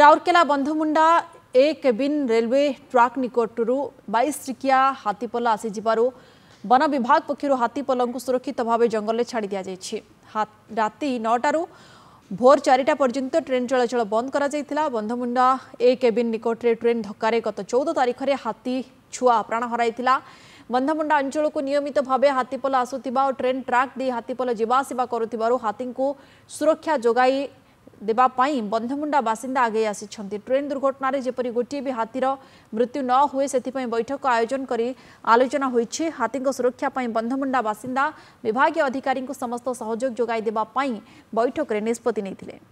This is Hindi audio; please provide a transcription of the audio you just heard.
Rourkela Bondamunda A cabin railway track નિକଟରୁ ବାଇଶ ଟିକିଆ ହାତୀପଲ ଆସିଯିବାରୁ ବନ ବିଭାଗ ପକ୍ଷରୁ ହାତୀପଲଙ୍କୁ ସୁରକ୍ଷିତ ଭାବେ ଜଙ୍ଗଲରେ ଛାଡ଼ି ଦିଆଯାଇଛି ରାତି ନଅଟାରୁ ভোর চারিটা পর্যন্ত ট্রেন চলাচল বন্ধ করা যাইতিলা বন্ধমুন্ডা এ কেবিন নিকটরে ট্রেন ধক্কারে গত চৌদ তারিখে হাতী ছুয়া প্রাণ হরাইতিলা বন্ধমুন্ডা অঞ্চলক নিয়মিত ভাবে হাতীপল আসুথিবা ও ট্রেন ট্রাক দিয়ে হাতীপল যা আসা করুথিবারু হাতীঙ্কু সুরক্ষা যোগাই दबाई बन्धमुण्डा बासिन्दा आगे आसिन्छ ट्रेन दुर्घटन जपरि गोटीबी हाती र मृत्यु न नहुँथ बैठक आयोजन आयोजनक आलोचना हुन्छ हातीको सुरक्षापूर्ण बन्धमुण्डा बासिन्दा विभागीय अधिकारी समस्त सहयोग बैठक बैठकले निष्पत्ति नै